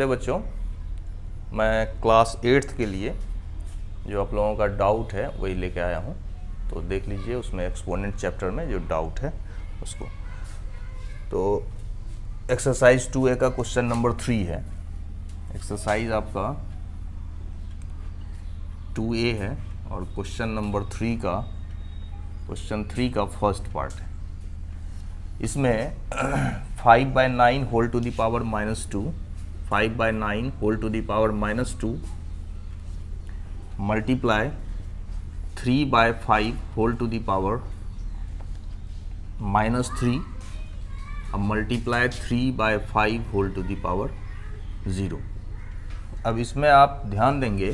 नमस्ते बच्चों मैं क्लास एट्थ के लिए जो आप लोगों का डाउट है वही लेके आया हूँ तो देख लीजिए उसमें एक्सपोनेंट चैप्टर में जो डाउट है उसको तो एक्सरसाइज टू ए का क्वेश्चन नंबर थ्री है एक्सरसाइज आपका टू ए है और क्वेश्चन नंबर थ्री का क्वेश्चन थ्री का फर्स्ट पार्ट है इसमें five by nine whole to the power minus two five by nine whole to the power minus two 2 three by five whole to to the power minus अब multiply three by five whole to the power zero अब इसमें आप ध्यान देंगे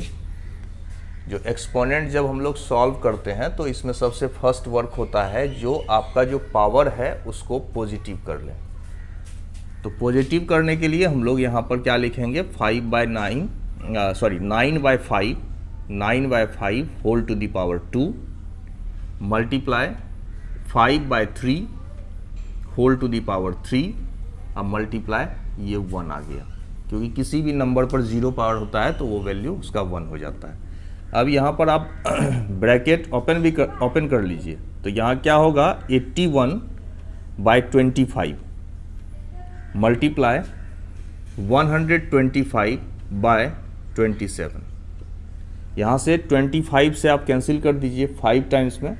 जो exponent जब हम लोग सॉल्व करते हैं तो इसमें सबसे फर्स्ट वर्क होता है जो आपका जो पावर है उसको पॉजिटिव कर लें तो पॉजिटिव करने के लिए हम लोग यहाँ पर क्या लिखेंगे five by nine sorry nine by five nine by five whole to the power two multiply five by three whole to the power three अब मल्टीप्लाई ये वन आ गया क्योंकि किसी भी नंबर पर ज़ीरो पावर होता है तो वो वैल्यू उसका वन हो जाता है अब यहाँ पर आप ब्रैकेट ओपन भी कर ओपन कर लीजिए तो यहाँ क्या होगा 81 one by twenty five multiply 125 by 27 यहाँ से 25 से आप कैंसिल कर दीजिए फाइव टाइम्स में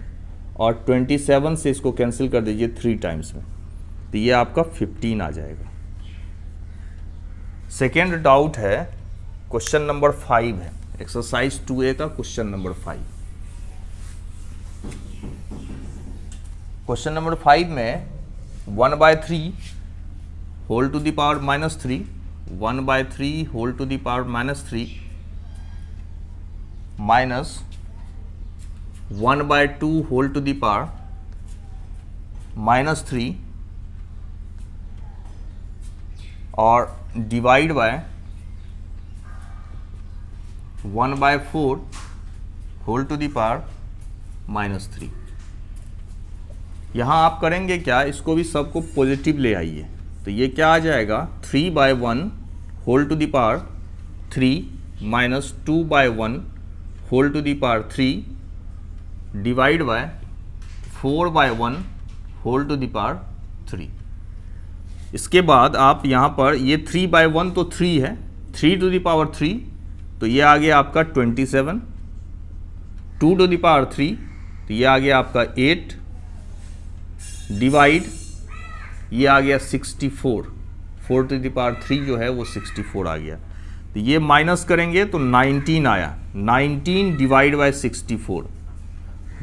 और 27 से इसको कैंसिल कर दीजिए थ्री टाइम्स में तो ये आपका 15 आ जाएगा सेकेंड डाउट है क्वेश्चन नंबर फाइव है एक्सरसाइज टू ए का question number five question number five में one by three whole to the power minus three one by three whole to the power minus three minus one by two whole to the power minus three और divide by one by four whole to the power minus three यहाँ आप करेंगे क्या इसको भी सबको positive ले आइए तो ये क्या आ जाएगा three by one whole to the power three minus two by one whole to the power three divide by four by one whole to the power three इसके बाद आप यहाँ पर ये थ्री बाय वन तो थ्री है थ्री टू दावर थ्री तो ये आ गया आपका twenty seven two two the power three तो ये आ गया आपका एट डिवाइड ये आ गया 64 four four two the power three जो है वो 64 आ गया तो ये माइनस करेंगे तो 19 आया 19 डिवाइड बाय 64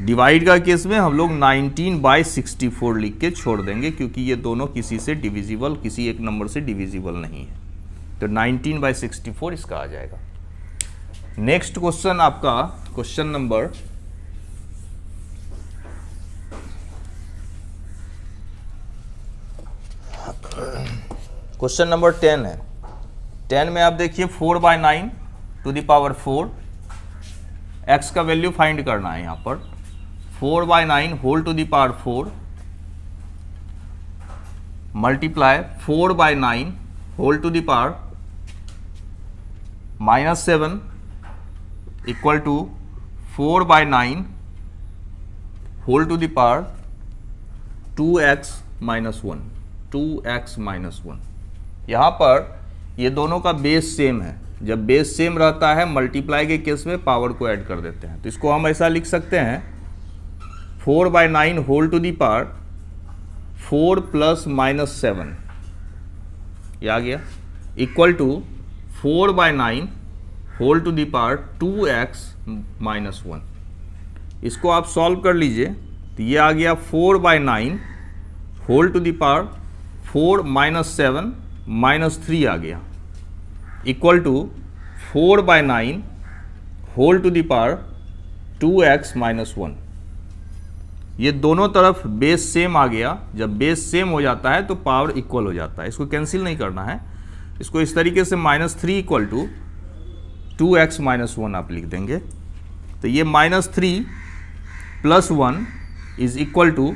डिवाइड का केस में हम लोग 19 बाय 64 लिख के छोड़ देंगे क्योंकि ये दोनों किसी से डिविजिबल किसी एक नंबर से डिविजिबल नहीं है तो 19 बाय 64 इसका आ जाएगा नेक्स्ट क्वेश्चन आपका question number question number ten है टेन में आप देखिए four by nine two the power four x का वैल्यू फाइंड करना है यहाँ पर four by nine whole to the power four multiply four by nine whole to the power minus seven equal to four by nine whole to the power two x minus one two x minus one यहाँ पर ये दोनों का base same है जब base same रहता है multiply के केस में पावर को ऐड कर देते हैं तो इसको हम ऐसा लिख सकते हैं four by nine whole two the power four plus minus seven ये आ गया equal to four by nine whole two power two x minus one इसको आप सॉल्व कर लीजिए तो ये आ गया four by nine whole two power four minus seven minus three आ गया equal to four by nine whole to the power two x minus one ये दोनों तरफ बेस सेम आ गया जब बेस सेम हो जाता है तो पावर इक्वल हो जाता है इसको कैंसिल नहीं करना है इसको इस तरीके से minus three equal to two x minus one आप लिख देंगे तो ये minus three plus one is equal to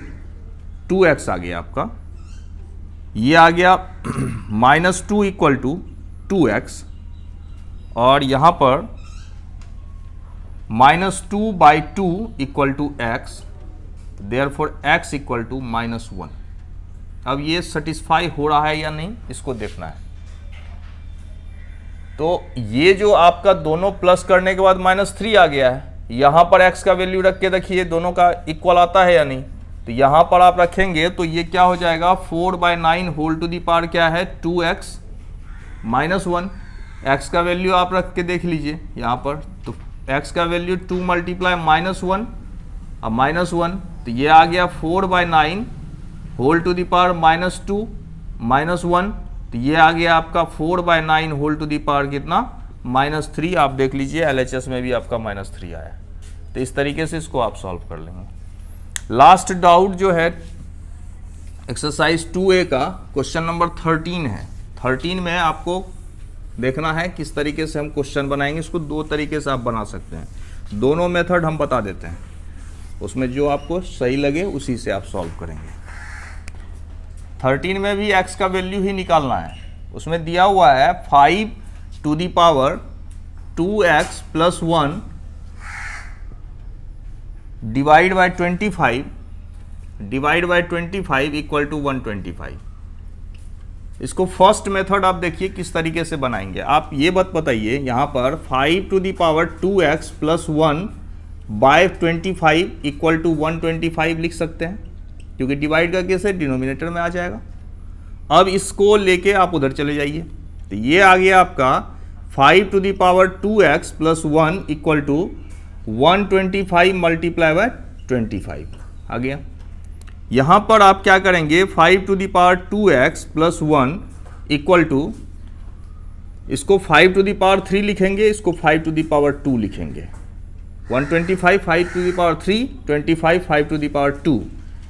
two x आ गया आपका ये आ गया minus two equal to two x और यहाँ पर minus two by two equal to x therefore x equal to minus one अब ये सेटिस्फाई हो रहा है या नहीं इसको देखना है तो ये जो आपका दोनों प्लस करने के बाद माइनस थ्री आ गया है यहाँ पर एक्स का वैल्यू रख के देखिए दोनों का इक्वल आता है या नहीं तो यहाँ पर आप रखेंगे तो ये क्या हो जाएगा four by nine whole two the power क्या है two x minus one x का वैल्यू आप रख के देख लीजिए यहाँ पर तो एक्स का value two multiply minus one अब माइनस वन तो ये आ गया four by nine whole to the power minus two minus one तो ये आ गया आपका four by nine whole to the power कितना माइनस थ्री आप देख लीजिए एल में भी आपका माइनस थ्री आया तो इस तरीके से इसको आप सॉल्व कर लेंगे लास्ट डाउट जो है एक्सरसाइज टू ए का क्वेश्चन नंबर थर्टीन है थर्टीन में आपको देखना है किस तरीके से हम क्वेश्चन बनाएंगे इसको दो तरीके से आप बना सकते हैं दोनों मेथड हम बता देते हैं उसमें जो आपको सही लगे उसी से आप सॉल्व करेंगे थर्टीन में भी एक्स का वैल्यू ही निकालना है उसमें दिया हुआ है five two the power two x plus one divide by 25 divide by 25 equal to one इसको फर्स्ट मेथड आप देखिए किस तरीके से बनाएंगे आप ये बात बताइए यहाँ पर 5 two the power 2x x plus one by twenty five equal to one twenty five लिख सकते हैं क्योंकि डिवाइड का कैसे डिनोमिनेटर में आ जाएगा अब इसको लेके आप उधर चले जाइए तो ये आ गया आपका five two the power two x plus one equal to one twenty five multiply by twenty five आ गया यहाँ पर आप क्या करेंगे five two the power two x plus one equal to इसको फाइव टू दावर थ्री लिखेंगे इसको फाइव टू दावर टू लिखेंगे one twenty five five two the power three twenty five five two the power two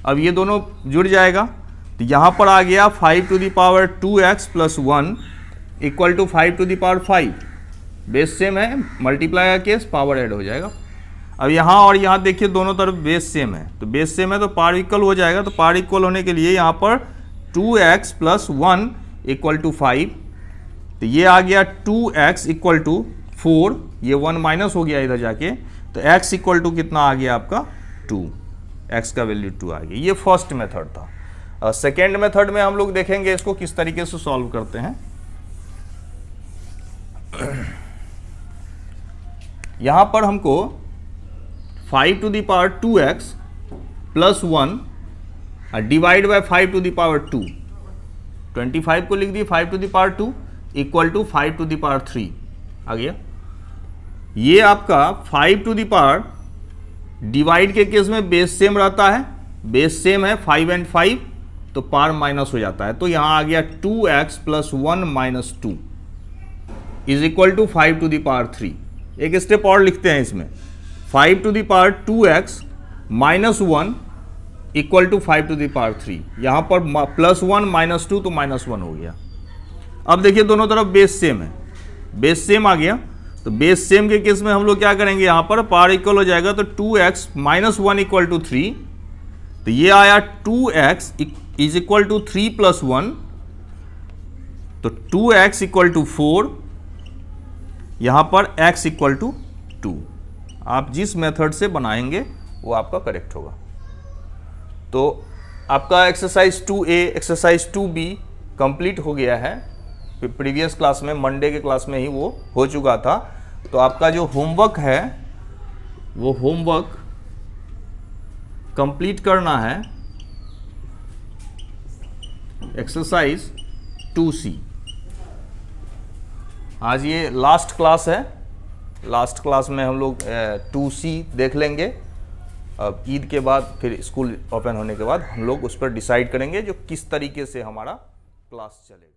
अब ये दोनों जुड़ जाएगा तो यहाँ पर आ गया five two the power two x plus one equal to five two the power five base same है मल्टीप्लाई का केस पावर ऐड हो जाएगा अब यहाँ और यहाँ देखिए दोनों तरफ बेस सेम है तो बेस सेम है तो पार इक्वल हो जाएगा तो पार इक्वल होने के लिए यहाँ पर two x plus one equal to five तो ये आ गया two x equal to four ये वन माइनस हो गया इधर जाके तो x इक्वल टू कितना आ गया आपका टू x का वैल्यू टू आ गया ये फर्स्ट मेथड था सेकेंड मेथड में हम लोग देखेंगे इसको किस तरीके से सॉल्व करते हैं यहां पर हमको five two the power two x plus one और divide by five two the power two twenty five को लिख दिए five two power two equal to five two power three आ गया ये आपका फाइव टू पावर डिवाइड के केस में बेस सेम रहता है बेस सेम है फाइव एंड फाइव तो पार माइनस हो जाता है तो यहाँ आ गया two x plus one minus two is equal to five two power three एक स्टेप और लिखते हैं इसमें five two the power two x minus one equal to five two the power three यहाँ पर प्लस वन माइनस टू तो minus one हो गया अब देखिए दोनों तरफ बेस सेम है बेस सेम आ गया तो बेस सेम के केस में हम लोग क्या करेंगे यहाँ पर पार इक्वल हो जाएगा तो two x minus one equal to three तो ये आया two x is equal to three plus one तो two x equal to four यहाँ पर एक्स इक्वल टू टू आप जिस मेथड से बनाएंगे वो आपका करेक्ट होगा तो आपका exercise two A exercise two B complete हो गया है प्रीवियस क्लास में मंडे के क्लास में ही वो हो चुका था तो आपका जो होमवर्क है वो होमवर्क कंप्लीट करना है एक्सरसाइज टू सी आज ये लास्ट क्लास है लास्ट क्लास में हम लोग टू सी देख लेंगे अब ईद के बाद फिर स्कूल ओपन होने के बाद हम लोग उस पर डिसाइड करेंगे जो किस तरीके से हमारा क्लास चलेगा